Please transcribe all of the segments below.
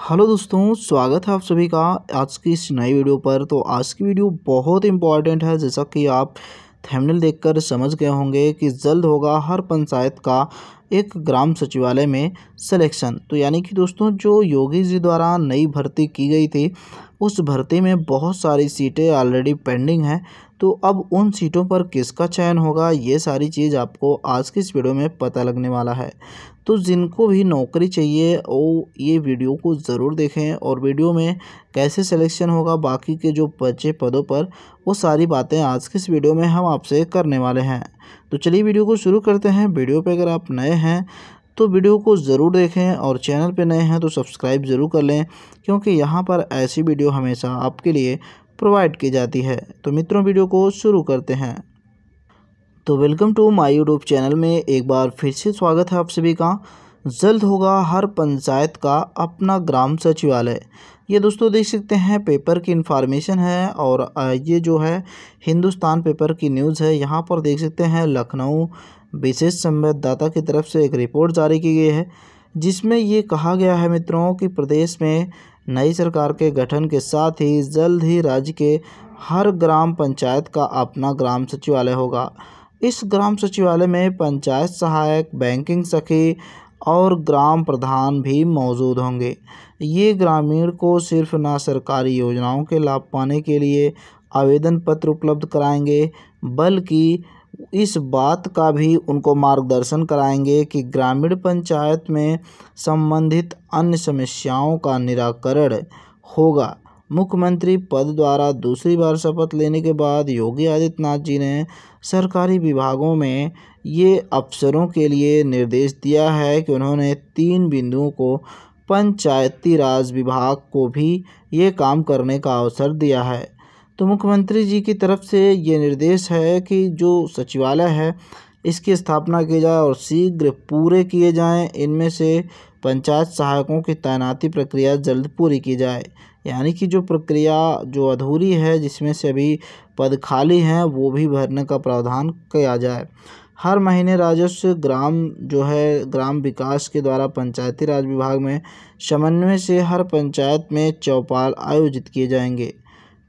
hello दोस्तों स्वागत है आप सभी का आज की इस नई वीडियो पर तो आज की वीडियो बहुत इम्पॉर्टेंट है जैसा कि आप थंबनेल देखकर समझ गए होंगे कि जल्द होगा हर पंचायत का एक ग्राम सचिवालय में सिलेक्शन तो यानी कि दोस्तों जो योगी जी द्वारा नई भर्ती की गई थी उस भर्ती में बहुत सारी सीटें ऑलरेडी पेंडिंग हैं तो अब उन सीटों पर किसका चयन होगा ये सारी चीज़ आपको आज के इस वीडियो में पता लगने वाला है तो जिनको भी नौकरी चाहिए वो ये वीडियो को ज़रूर देखें और वीडियो में कैसे सिलेक्शन होगा बाकी के जो बचे पदों पर वो सारी बातें आज के इस वीडियो में हम आपसे करने वाले हैं तो चलिए वीडियो को शुरू करते हैं वीडियो पर अगर आप नए हैं तो वीडियो को ज़रूर देखें और चैनल पर नए हैं तो सब्सक्राइब ज़रूर कर लें क्योंकि यहाँ पर ऐसी वीडियो हमेशा आपके लिए प्रोवाइड की जाती है तो मित्रों वीडियो को शुरू करते हैं तो welcome to my YouTube channel में एक बार फिर से स्वागत है आप सभी का जल्द होगा हर पंचायत का अपना ग्राम सचिवालय ये दोस्तों देख सकते हैं पेपर की इन्फॉर्मेशन है और ये जो है हिंदुस्तान पेपर की न्यूज़ है यहाँ पर देख सकते हैं लखनऊ विशेष संवाददाता की तरफ से एक रिपोर्ट जारी की गई है जिसमें ये कहा गया है मित्रों कि प्रदेश में नई सरकार के गठन के साथ ही जल्द ही राज्य के हर ग्राम पंचायत का अपना ग्राम सचिवालय होगा इस ग्राम सचिवालय में पंचायत सहायक बैंकिंग सखी और ग्राम प्रधान भी मौजूद होंगे ये ग्रामीण को सिर्फ ना सरकारी योजनाओं के लाभ पाने के लिए आवेदन पत्र उपलब्ध कराएंगे बल्कि इस बात का भी उनको मार्गदर्शन कराएंगे कि ग्रामीण पंचायत में संबंधित अन्य समस्याओं का निराकरण होगा मुख्यमंत्री पद द्वारा दूसरी बार शपथ लेने के बाद योगी आदित्यनाथ जी ने सरकारी विभागों में ये अफसरों के लिए निर्देश दिया है कि उन्होंने तीन बिंदुओं को पंचायती राज विभाग को भी ये काम करने का अवसर दिया है तो मुख्यमंत्री जी की तरफ से ये निर्देश है कि जो सचिवालय है इसकी स्थापना की जाए और शीघ्र पूरे किए जाएं इनमें से पंचायत सहायकों की तैनाती प्रक्रिया जल्द पूरी की जाए यानी कि जो प्रक्रिया जो अधूरी है जिसमें से अभी पद खाली हैं वो भी भरने का प्रावधान किया जाए हर महीने राजस्व ग्राम जो है ग्राम विकास के द्वारा पंचायती राज विभाग में समन्वय से हर पंचायत में चौपाल आयोजित किए जाएंगे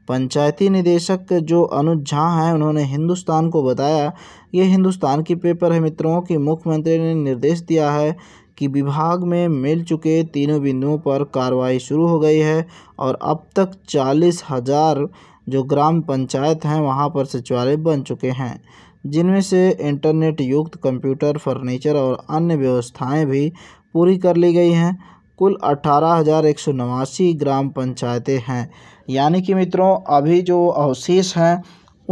पंचायती निदेशक जो अनुज झा हैं उन्होंने हिंदुस्तान को बताया ये हिंदुस्तान की पेपर है मित्रों कि मुख्यमंत्री ने निर्देश दिया है कि विभाग में मिल चुके तीनों बिंदुओं पर कार्रवाई शुरू हो गई है और अब तक चालीस हज़ार जो ग्राम पंचायत हैं वहाँ पर सचिवालय बन चुके हैं जिनमें से इंटरनेट युक्त कंप्यूटर फर्नीचर और अन्य व्यवस्थाएँ भी पूरी कर ली गई हैं कुल अठारह हज़ार एक सौ नवासी ग्राम पंचायतें हैं यानी कि मित्रों अभी जो अवशेष हैं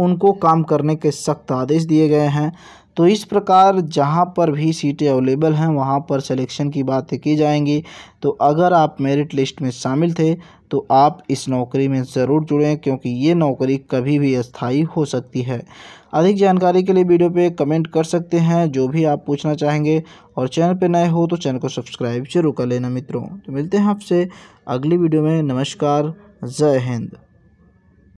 उनको काम करने के सख्त आदेश दिए गए हैं तो इस प्रकार जहाँ पर भी सीटें अवेलेबल हैं वहाँ पर सिलेक्शन की बात की जाएंगी तो अगर आप मेरिट लिस्ट में शामिल थे तो आप इस नौकरी में ज़रूर जुड़ें क्योंकि ये नौकरी कभी भी अस्थायी हो सकती है अधिक जानकारी के लिए वीडियो पे कमेंट कर सकते हैं जो भी आप पूछना चाहेंगे और चैनल पे नए हो तो चैनल को सब्सक्राइब जरूर कर लेना मित्रों तो मिलते हैं आपसे अगली वीडियो में नमस्कार जय हिंद